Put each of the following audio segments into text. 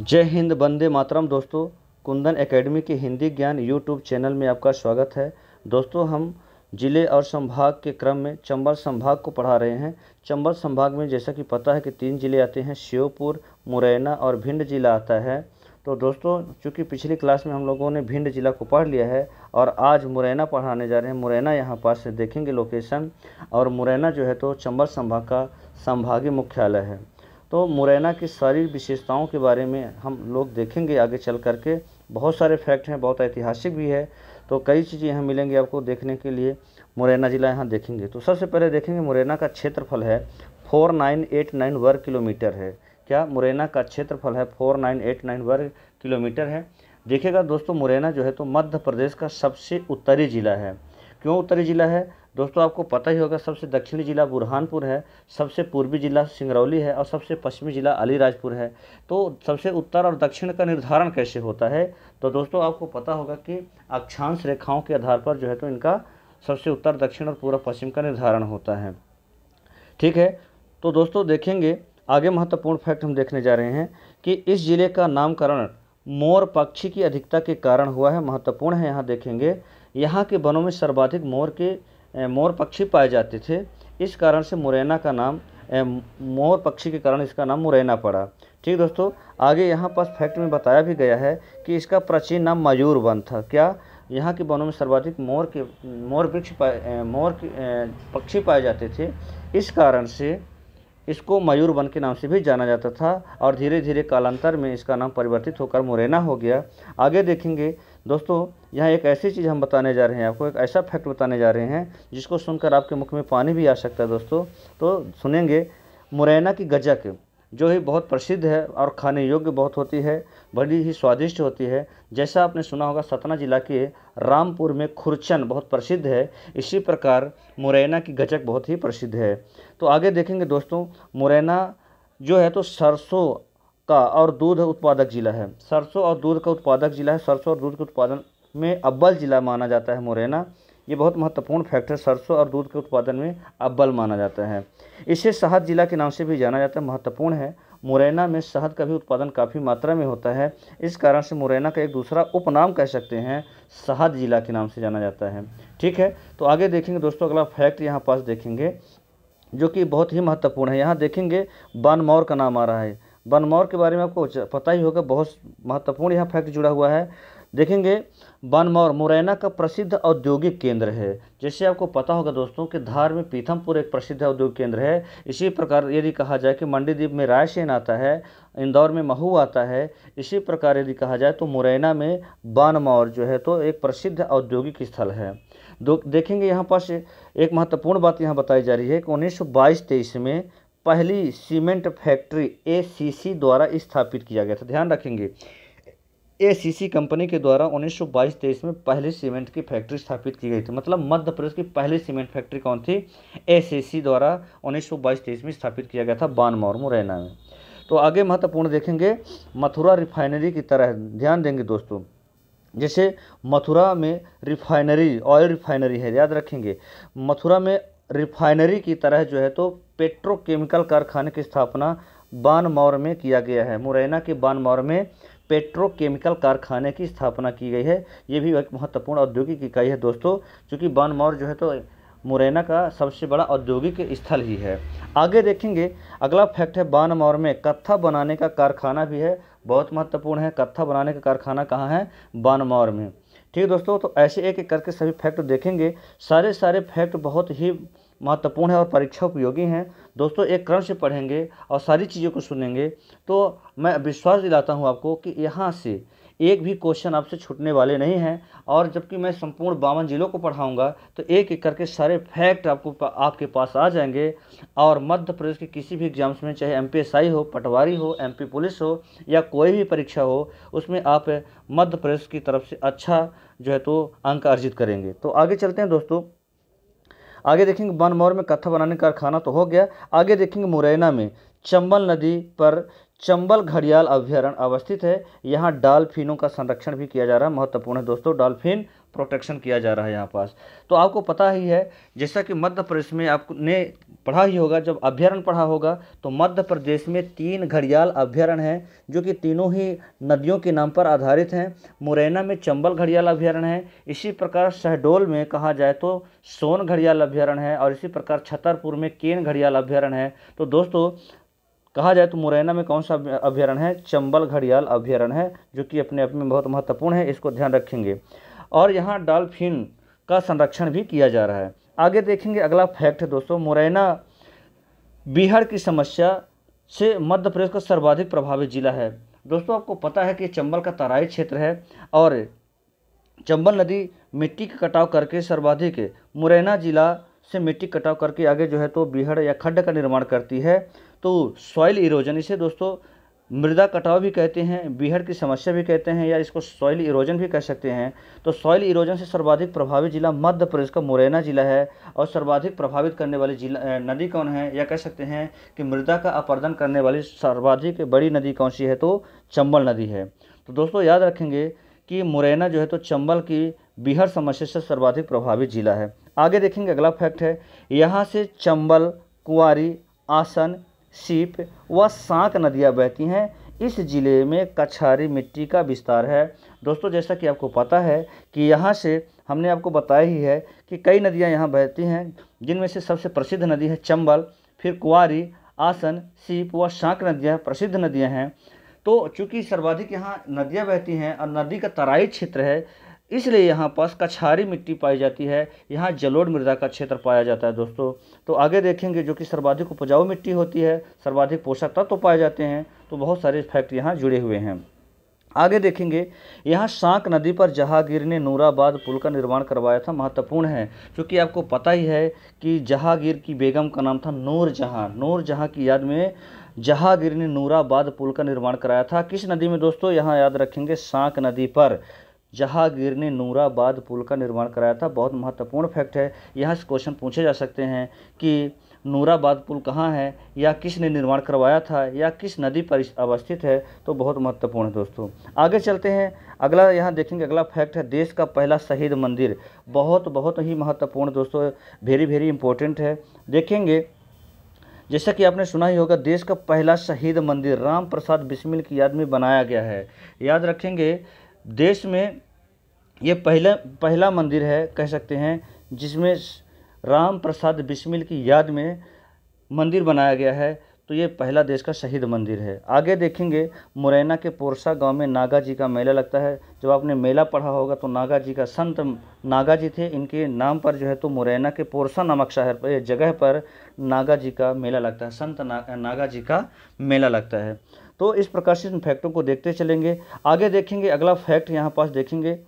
जय हिंद बंदे मातरम दोस्तों कुंदन एकेडमी के हिंदी ज्ञान यूट्यूब चैनल में आपका स्वागत है दोस्तों हम जिले और संभाग के क्रम में चंबल संभाग को पढ़ा रहे हैं चंबल संभाग में जैसा कि पता है कि तीन जिले आते हैं श्योपुर मुरैना और भिंड जिला आता है तो दोस्तों चूँकि पिछली क्लास में हम लोगों ने भिंड जिला को पढ़ लिया है और आज मुरैना पढ़ाने जा रहे हैं मुरैना यहाँ पास से देखेंगे लोकेशन और मुरैना जो है तो चंबल संभाग का संभागीय मुख्यालय है तो मुरैना की सारी विशेषताओं के बारे में हम लोग देखेंगे आगे चल करके बहुत सारे फैक्ट हैं बहुत ऐतिहासिक भी है तो कई चीज़ें यहाँ मिलेंगी आपको देखने के लिए मुरैना ज़िला यहाँ देखेंगे तो सबसे पहले देखेंगे मुरैना का क्षेत्रफल है फोर नाइन एट नाइन वर्ग किलोमीटर है क्या मुरैना का क्षेत्रफल है फोर नाइन एट नाइन वर्ग किलोमीटर है देखिएगा दोस्तों मुरैना जो है तो मध्य प्रदेश का सबसे उत्तरी ज़िला है क्यों उत्तरी ज़िला है दोस्तों आपको पता ही होगा सबसे दक्षिणी ज़िला बुरहानपुर है सबसे पूर्वी ज़िला सिंगरौली है और सबसे पश्चिमी ज़िला अलीराजपुर है तो सबसे उत्तर और दक्षिण का निर्धारण कैसे होता है तो दोस्तों आपको पता होगा कि अक्षांश रेखाओं के आधार पर जो है तो इनका सबसे उत्तर दक्षिण और पूर्व पश्चिम का निर्धारण होता है ठीक है तो दोस्तों देखेंगे आगे महत्वपूर्ण फैक्ट हम देखने जा रहे हैं कि इस ज़िले का नामकरण मोर पक्षी की अधिकता के कारण हुआ है महत्वपूर्ण है यहाँ देखेंगे यहाँ के वनों में सर्वाधिक मोर के मोर पक्षी पाए जाते थे इस कारण से मुरैना का नाम मोर पक्षी के कारण इसका नाम मुरैना पड़ा ठीक दोस्तों आगे यहाँ पास फैक्ट में बताया भी गया है कि इसका प्राचीन नाम मयूर वन था क्या यहाँ के वनों में सर्वाधिक मोर के मोर वृक्ष पाए मोर पक्षी पाए जाते थे इस कारण से इसको मयूर वन के नाम से भी जाना जाता था और धीरे धीरे कालांतर में इसका नाम परिवर्तित होकर मुरैना हो गया आगे देखेंगे दोस्तों यहाँ एक ऐसी चीज़ हम बताने जा रहे हैं आपको एक ऐसा फैक्ट बताने जा रहे हैं जिसको सुनकर आपके मुख में पानी भी आ सकता है दोस्तों तो सुनेंगे मुरैना की गजक जो ही बहुत प्रसिद्ध है और खाने योग्य बहुत होती है बड़ी ही स्वादिष्ट होती है जैसा आपने सुना होगा सतना जिला के रामपुर में खुरचन बहुत प्रसिद्ध है इसी प्रकार मुरैना की गजक बहुत ही प्रसिद्ध है तो आगे देखेंगे दोस्तों मुरैना जो है तो सरसों का और दूध उत्पादक जिला है सरसों और दूध का उत्पादक जिला है सरसों और दूध के उत्पादन में अव्वल जिला माना जाता है मुरैना ये बहुत महत्वपूर्ण फैक्टर है सरसों और दूध के उत्पादन में अव्वल माना जाता है इसे शहद जिला के नाम से भी जाना जाता है महत्वपूर्ण है मुरैना में शहद का भी उत्पादन काफ़ी मात्रा में होता है इस कारण से मुरैना का एक दूसरा उपनाम कह सकते हैं शहद जिला के नाम से जाना जाता है ठीक है तो आगे देखेंगे दोस्तों अगला फैक्ट यहाँ पास देखेंगे जो कि बहुत ही महत्वपूर्ण है यहाँ देखेंगे बानमौर का नाम आ रहा है बनमौर के बारे में आपको पता ही होगा बहुत महत्वपूर्ण यहाँ फैक्ट जुड़ा हुआ है देखेंगे बनमौर मुरैना का प्रसिद्ध औद्योगिक केंद्र है जैसे आपको पता होगा दोस्तों कि धार में पीथमपुर एक प्रसिद्ध औद्योगिक केंद्र है इसी प्रकार यदि कहा जाए कि मंडीदीप में रायसेन आता है इंदौर में महू आता है इसी प्रकार यदि कहा जाए तो मुरैना में बानमौर जो है तो एक प्रसिद्ध औद्योगिक स्थल है देखेंगे यहाँ पास एक महत्वपूर्ण बात यहाँ बताई जा रही है कि उन्नीस सौ में पहली सीमेंट फैक्ट्री एसीसी द्वारा स्थापित किया गया था ध्यान रखेंगे एसीसी कंपनी के द्वारा उन्नीस सौ में पहली सीमेंट की फैक्ट्री स्थापित की गई थी मतलब मध्य प्रदेश की पहली सीमेंट फैक्ट्री कौन थी एसीसी द्वारा उन्नीस सौ में स्थापित किया गया था बानमौर मुरैना में तो आगे महत्वपूर्ण देखेंगे मथुरा रिफाइनरी की तरह ध्यान देंगे दोस्तों जैसे मथुरा में रिफाइनरी ऑयल रिफाइनरी है याद रखेंगे मथुरा में रिफाइनरी की तरह जो है तो पेट्रोकेमिकल कारखाने की स्थापना बानमौर में किया गया है मुरैना के बानमौर में पेट्रोकेमिकल कारखाने की स्थापना की गई है ये भी एक महत्वपूर्ण औद्योगिक इकाई है दोस्तों क्योंकि बानमौर जो है तो मुरैना का सबसे बड़ा औद्योगिक स्थल ही है आगे देखेंगे अगला फैक्ट है बानमौर में कत्था बनाने का कारखाना भी है बहुत महत्वपूर्ण है कत्था बनाने का कारखाना कहाँ है बानमौर में ठीक है दोस्तों तो ऐसे एक एक करके सभी फैक्ट देखेंगे सारे सारे फैक्ट बहुत ही महत्वपूर्ण है और परीक्षा उपयोगी हैं दोस्तों एक क्रम से पढ़ेंगे और सारी चीज़ों को सुनेंगे तो मैं विश्वास दिलाता हूँ आपको कि यहाँ से एक भी क्वेश्चन आपसे छूटने वाले नहीं हैं और जबकि मैं संपूर्ण बावन जिलों को पढ़ाऊँगा तो एक एक करके सारे फैक्ट आपको आपके पास आ जाएंगे और मध्य प्रदेश के किसी भी एग्जाम्स में चाहे एम हो पटवारी हो एम पुलिस हो या कोई भी परीक्षा हो उसमें आप मध्य प्रदेश की तरफ से अच्छा जो है तो अंक अर्जित करेंगे तो आगे चलते हैं दोस्तों आगे देखेंगे बनमौर में कत्था बनाने कारखाना तो हो गया आगे देखेंगे मुरैना में चंबल नदी पर चंबल घड़ियाल अभ्यारण्य अवस्थित है यहाँ डालफिनों का संरक्षण भी किया जा रहा है महत्वपूर्ण है दोस्तों डालफिन प्रोटेक्शन किया जा रहा है यहाँ पास तो आपको पता ही है जैसा कि मध्य प्रदेश में आपने पढ़ा ही होगा जब अभ्यारण पढ़ा होगा तो मध्य प्रदेश में तीन घड़ियाल अभ्यारण हैं जो कि तीनों ही नदियों के नाम पर आधारित हैं मुरैना में चंबल घड़ियाल अभ्यारण है इसी प्रकार शहडोल में कहा जाए तो सोन घड़ियाल अभ्यारण है और इसी प्रकार छतरपुर में केन घड़ियाल अभ्यारण है तो दोस्तों कहा जाए तो मुरैना में कौन सा अभ्यारण है चंबल घड़ियाल अभ्यारण है जो कि अपने आप में बहुत महत्वपूर्ण है इसको ध्यान रखेंगे और यहाँ डॉल्फिन का संरक्षण भी किया जा रहा है आगे देखेंगे अगला फैक्ट है दोस्तों मुरैना बिहार की समस्या से मध्य प्रदेश का सर्वाधिक प्रभावित जिला है दोस्तों आपको पता है कि चंबल का तराई क्षेत्र है और चंबल नदी मिट्टी का कटाव करके सर्वाधिक मुरैना जिला से मिट्टी कटाव करके आगे जो है तो बिहड़ या खड्ड का निर्माण करती है तो सॉइल इरोजन इसे दोस्तों मृदा कटाव भी कहते हैं बिहार की समस्या भी कहते हैं या इसको सॉइल इरोजन भी कह सकते हैं तो सॉइल इरोजन से सर्वाधिक प्रभावित जिला मध्य प्रदेश का मुरैना जिला है और सर्वाधिक प्रभावित करने वाली जिला नदी कौन है या कह सकते हैं कि मृदा का अपर्दन करने वाली सर्वाधिक बड़ी नदी कौन सी है तो चंबल नदी है तो दोस्तों याद रखेंगे कि मुरैना जो है तो चंबल की बिहार समस्या से सर्वाधिक प्रभावित जिला है आगे देखेंगे अगला फैक्ट है यहाँ से चंबल कुआरी आसन सीप व सांक नदियाँ बहती हैं इस ज़िले में कछारी मिट्टी का विस्तार है दोस्तों जैसा कि आपको पता है कि यहाँ से हमने आपको बताया ही है कि कई नदियाँ यहाँ बहती हैं जिनमें से सबसे प्रसिद्ध नदी है चंबल फिर कुआरी आसन सीप व शांक नदियाँ प्रसिद्ध नदियाँ हैं तो चूँकि सर्वाधिक यहाँ नदियाँ बहती हैं और नदी का तराई क्षेत्र है इसलिए यहाँ पास कछारी मिट्टी पाई जाती है यहाँ जलोढ़ मृदा का क्षेत्र पाया जाता है दोस्तों तो आगे देखेंगे जो कि सर्वाधिक उपजाऊ मिट्टी होती है सर्वाधिक पोषक तत्व तो पाए जाते हैं तो बहुत सारे फैक्ट यहाँ जुड़े हुए हैं आगे देखेंगे यहाँ सांक नदी पर जहांगीर ने नूराबाद पुल का निर्माण करवाया था महत्वपूर्ण है क्योंकि आपको पता ही है कि जहांगीर की बेगम का नाम था नूर जहाँ नूर जहाँ की याद में जहांगीर ने नूराबाद पुल का निर्माण कराया था किस नदी में दोस्तों यहाँ याद रखेंगे सांक नदी पर जहांगीर ने नूराबाद पुल का निर्माण कराया था बहुत महत्वपूर्ण फैक्ट है यहाँ से क्वेश्चन पूछे जा सकते हैं कि नूराबाद पुल कहाँ है या किसने निर्माण करवाया था या किस नदी पर अवस्थित है तो बहुत महत्वपूर्ण है दोस्तों आगे चलते हैं अगला यहाँ देखेंगे अगला फैक्ट है देश का पहला शहीद मंदिर बहुत बहुत ही महत्वपूर्ण दोस्तों वेरी वेरी इंपॉर्टेंट है देखेंगे जैसा कि आपने सुना ही होगा देश का पहला शहीद मंदिर राम प्रसाद बिस्मिल की याद में बनाया गया है याद रखेंगे देश में ये पहला पहला मंदिर है कह सकते हैं जिसमें राम प्रसाद बिस्मिल की याद में मंदिर बनाया गया है तो ये पहला देश का शहीद मंदिर है आगे देखेंगे मुरैना के पोरसा गांव में नागा जी का मेला लगता है जब आपने मेला पढ़ा होगा तो नागा जी का संत नागा जी थे इनके नाम पर जो है तो मुरैना के पोरसा नामक शहर पर जगह पर नागा जी का मेला लगता है संत ना, नागा जी का मेला लगता है तो इस प्रकार से इन फैक्टों को देखते चलेंगे आगे देखेंगे अगला फैक्ट यहाँ पास देखेंगे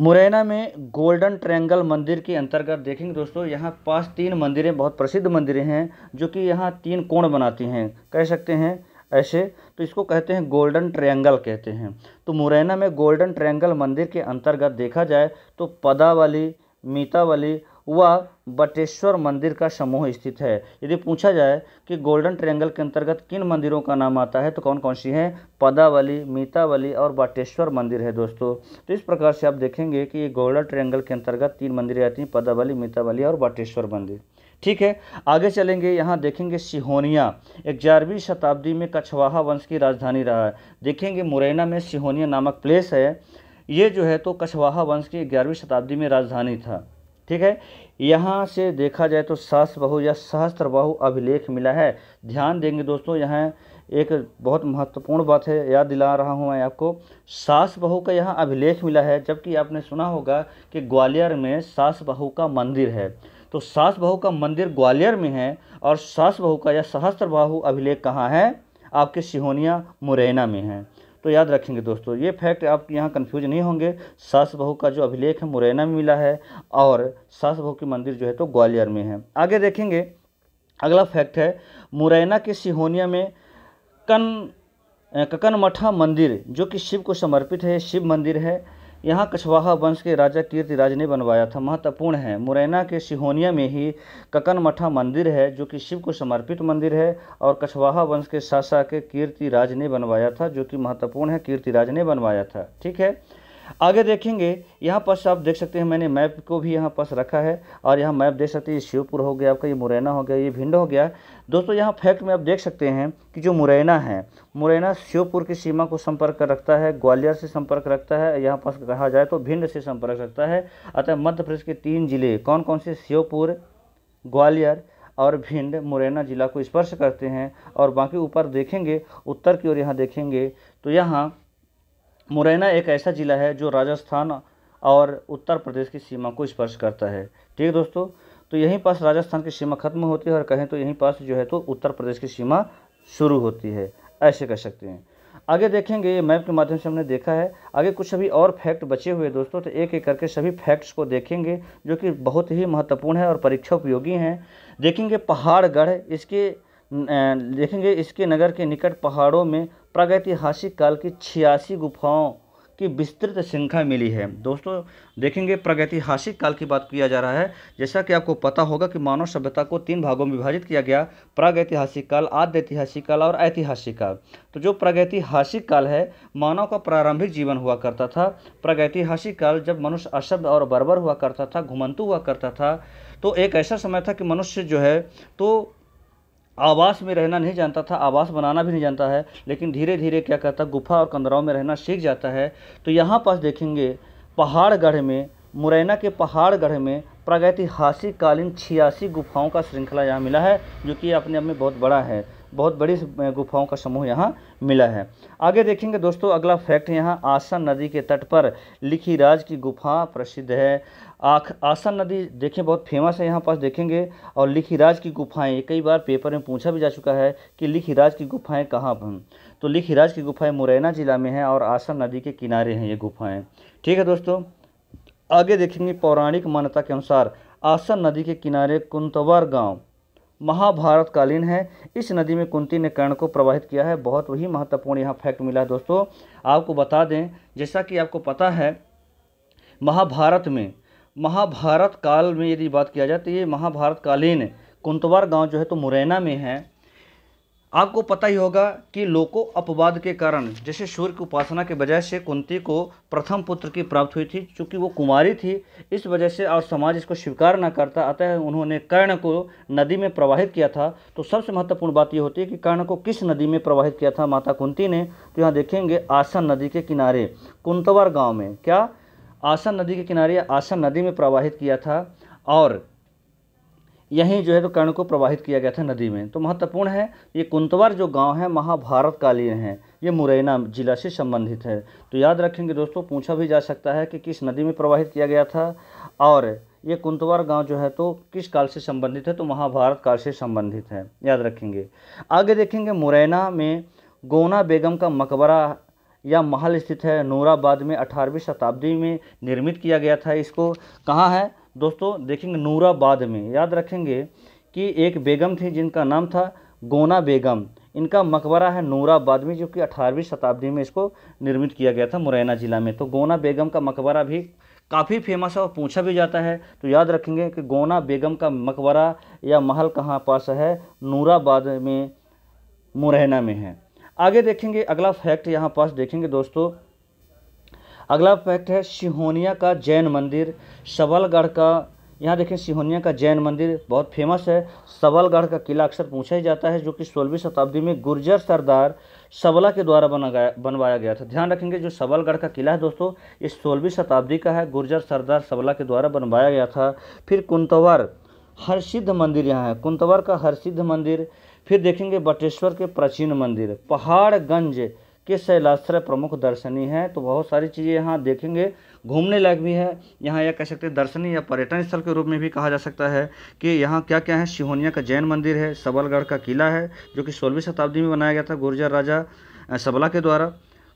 मुरैना में गोल्डन ट्रैंगल मंदिर के अंतर्गत देखेंगे दोस्तों यहाँ पास तीन मंदिरें बहुत प्रसिद्ध मंदिरें हैं जो कि यहाँ तीन कोण बनाती हैं कह सकते हैं ऐसे तो इसको कहते हैं गोल्डन ट्रायंगल कहते हैं तो मुरैना में गोल्डन ट्रायंगल मंदिर के अंतर्गत देखा जाए तो पदावली मीतावली वह बटेश्वर मंदिर का समूह स्थित है यदि पूछा जाए कि गोल्डन ट्रायंगल के अंतर्गत किन मंदिरों का नाम आता है तो कौन कौन सी हैं पदावली मीतावली और बटेश्वर मंदिर है दोस्तों तो इस प्रकार से आप देखेंगे कि ये गोल्डन ट्रायंगल के अंतर्गत तीन मंदिरें आती हैं पदावली मीतावली और बटेश्वर मंदिर ठीक है आगे चलेंगे यहाँ देखेंगे सिहोनिया ग्यारहवीं शताब्दी में कछवाहा वंश की राजधानी रहा है देखेंगे मुरैना में सिहोनिया नामक प्लेस है ये जो है तो कछवाहा वंश की ग्यारहवीं शताब्दी में राजधानी था ठीक है यहाँ से देखा जाए तो सहस्त्र बहु या सहस्त्र बहु अभिलेख मिला है ध्यान देंगे दोस्तों यहाँ एक बहुत महत्वपूर्ण बात है याद दिला रहा हूँ मैं आपको सास बहू का यहाँ अभिलेख मिला है जबकि आपने सुना होगा कि ग्वालियर में सास बहू का मंदिर है तो सास बहू का मंदिर ग्वालियर में है और सास बहू का या सहस्त्र बाहू अभिलेख कहाँ है आपके सिहोनिया मुरैना में है तो याद रखेंगे दोस्तों ये फैक्ट आप यहाँ कन्फ्यूज नहीं होंगे सास बहू का जो अभिलेख है मुरैना में मिला है और सास बहू की मंदिर जो है तो ग्वालियर में है आगे देखेंगे अगला फैक्ट है मुरैना के सिहोनिया में कन ककन मठा मंदिर जो कि शिव को समर्पित है शिव मंदिर है यहाँ कछवाहा वंश के राजा कीर्तिराज ने बनवाया था महत्वपूर्ण है मुरैना के सिहोनिया में ही ककन मठा मंदिर है जो कि शिव को समर्पित मंदिर है और कछवाहा वंश के शासक कीर्तिराज ने बनवाया था जो कि महत्वपूर्ण है कीर्तिराज ने बनवाया था ठीक है आगे देखेंगे यहाँ पर आप देख सकते हैं मैंने मैप को भी यहाँ पास रखा है और यहाँ मैप देख सकते हैं शिवपुर हो गया आपका ये मुरैना हो गया ये भिंड हो गया दोस्तों यहाँ फैक्ट में आप देख सकते हैं कि जो मुरैना है मुरैना शिवपुर की सीमा को संपर्क रखता है ग्वालियर से संपर्क रखता है यहाँ पास कहा जाए तो भिंड से संपर्क रखता है अतः मध्य प्रदेश के तीन जिले कौन कौन से शिवपुर ग्वालियर और भिंड मुरैना जिला को स्पर्श करते हैं और बाकी ऊपर देखेंगे उत्तर की ओर यहाँ देखेंगे तो यहाँ मुरैना एक ऐसा ज़िला है जो राजस्थान और उत्तर प्रदेश की सीमा को स्पर्श करता है ठीक है दोस्तों तो यहीं पास राजस्थान की सीमा खत्म होती है और कहें तो यहीं पास जो है तो उत्तर प्रदेश की सीमा शुरू होती है ऐसे कह सकते हैं आगे देखेंगे ये मैप के माध्यम से हमने देखा है आगे कुछ अभी और फैक्ट बचे हुए दोस्तों तो एक एक करके सभी फैक्ट्स को देखेंगे जो कि बहुत ही महत्वपूर्ण है और परीक्षा उपयोगी हैं देखेंगे पहाड़गढ़ इसके देखेंगे इसके नगर के निकट पहाड़ों में प्रागैतिहासिक काल की छियासी गुफाओं की विस्तृत श्रृंखला मिली है दोस्तों देखेंगे प्रागैतिहासिक काल की बात किया जा रहा है जैसा कि आपको पता होगा कि मानव सभ्यता को तीन भागों में विभाजित किया गया प्रागैतिहासिक काल आद्य ऐतिहासिक काल और ऐतिहासिक काल तो जो प्रागैतिहासिक काल है मानव का प्रारंभिक जीवन हुआ करता था प्रागैतिहासिक काल जब मनुष्य अशब्द और बर्बर हुआ करता था घुमंतु हुआ करता था तो एक ऐसा समय था कि मनुष्य जो है तो आवास में रहना नहीं जानता था आवास बनाना भी नहीं जानता है लेकिन धीरे धीरे क्या कहता गुफा और कंदराओं में रहना सीख जाता है तो यहाँ पास देखेंगे पहाड़गढ़ में मुरैना के पहाड़गढ़ में प्रागैतिहासिक कालीन छियासी गुफाओं का श्रृंखला यहाँ मिला है जो कि अपने आप में बहुत बड़ा है बहुत बड़ी गुफाओं का समूह यहाँ मिला है आगे देखेंगे दोस्तों अगला फैक्ट यहाँ आसन नदी के तट पर लिखी राज की गुफा प्रसिद्ध है आख आसन नदी देखें बहुत फेमस है यहाँ पास देखेंगे और लिखीराज की गुफाएं कई बार पेपर में पूछा भी जा चुका है कि लिखीराज की गुफाएं कहाँ पर हैं तो लिखीराज की गुफाएं मुरैना ज़िला में हैं और आसन नदी के किनारे हैं ये गुफाएं ठीक है दोस्तों आगे देखेंगे पौराणिक मान्यता के अनुसार आसन नदी के किनारे कुंतवार गांव महाभारतकालीन है इस नदी में कुंती ने कर्ण को प्रवाहित किया है बहुत वही महत्वपूर्ण यहाँ फैक्ट मिला है दोस्तों आपको बता दें जैसा कि आपको पता है महाभारत में महाभारत काल में यदि बात किया जाए तो ये महाभारतकालीन कुंतवार गांव जो है तो मुरैना में है आपको पता ही होगा कि लोको अपवाद के कारण जैसे सूर्य की उपासना के बजाय से कुंती को प्रथम पुत्र की प्राप्त हुई थी चूँकि वो कुमारी थी इस वजह से और समाज इसको स्वीकार न करता अतः उन्होंने कर्ण को नदी में प्रवाहित किया था तो सबसे महत्वपूर्ण बात यह होती है कि कर्ण को किस नदी में प्रवाहित किया था माता कुंती ने तो यहाँ देखेंगे आसन नदी के किनारे कुंतवर गाँव में क्या आसन नदी के किनारे आसन नदी में प्रवाहित किया था और यहीं जो है तो कर्ण को प्रवाहित किया गया था नदी में तो महत्वपूर्ण है ये कुंतवर जो गांव है महाभारत कालीन है ये मुरैना जिला से संबंधित है तो याद रखेंगे दोस्तों पूछा भी जा सकता है कि किस नदी में प्रवाहित किया गया था और ये कुंतवर गांव जो है तो किस काल से संबंधित है तो महाभारत काल से संबंधित है याद रखेंगे आगे देखेंगे मुरैना में गोना बेगम का मकबरा या महल स्थित है नूराबाद में अठारहवीं शताब्दी में निर्मित किया गया था इसको कहाँ है दोस्तों देखेंगे नूराबाद में याद रखेंगे कि एक बेगम थी जिनका नाम था गोना बेगम इनका मकबरा है नूराबाद में जो कि अठारहवीं शताब्दी में इसको निर्मित किया गया था मुरैना ज़िला में तो गोना बेगम का मकबरा भी काफ़ी फेमस है और पूछा भी जाता है तो याद रखेंगे कि गोना बेगम का मकबरा या महल कहाँ पास है नूराबाद में मुरैना में है आगे देखेंगे अगला फैक्ट यहाँ पास देखेंगे दोस्तों अगला फैक्ट है सिहोनिया का जैन मंदिर सबलगढ़ का यहाँ देखें सिहोनिया का जैन मंदिर बहुत फेमस है सबलगढ़ का किला अक्सर पूछा ही जाता है जो कि सोलहवीं शताब्दी में गुर्जर सरदार सबला के द्वारा बना गया बनवाया गया था ध्यान रखेंगे जो सबलगढ़ का किला है दोस्तों ये सोलहवीं शताब्दी का है गुर्जर सरदार सबला के द्वारा बनवाया गया था फिर कुंतवर हरसिद्ध मंदिर यहाँ है कुंतवर का हरसिद्ध मंदिर फिर देखेंगे बटेश्वर के प्राचीन मंदिर पहाड़गंज के शैलाश्रय प्रमुख दर्शनी है तो बहुत सारी चीज़ें यहाँ देखेंगे घूमने लायक भी है यहाँ यह कह सकते हैं दर्शनीय या पर्यटन स्थल के रूप में भी कहा जा सकता है कि यहाँ क्या क्या है शिहोनिया का जैन मंदिर है सबलगढ़ का किला है जो कि सोलहवीं शताब्दी में बनाया गया था गुर्जर राजा सबला के द्वारा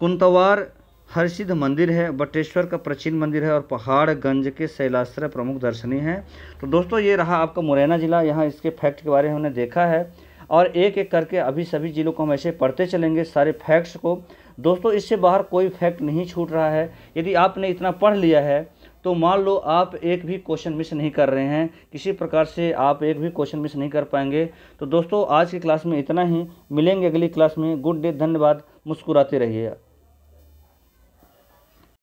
कुंतवार हरसिद्ध मंदिर है बटेश्वर का प्राचीन मंदिर है और पहाड़गंज के शैलाश्रय प्रमुख दर्शनीय है तो दोस्तों ये रहा आपका मुरैना ज़िला यहाँ इसके फैक्ट के बारे में हमने देखा है और एक एक करके अभी सभी जिलों को हम ऐसे पढ़ते चलेंगे सारे फैक्ट्स को दोस्तों इससे बाहर कोई फैक्ट नहीं छूट रहा है यदि आपने इतना पढ़ लिया है तो मान लो आप एक भी क्वेश्चन मिस नहीं कर रहे हैं किसी प्रकार से आप एक भी क्वेश्चन मिस नहीं कर पाएंगे तो दोस्तों आज की क्लास में इतना ही मिलेंगे अगली क्लास में गुड डे धन्यवाद मुस्कुराते रहिए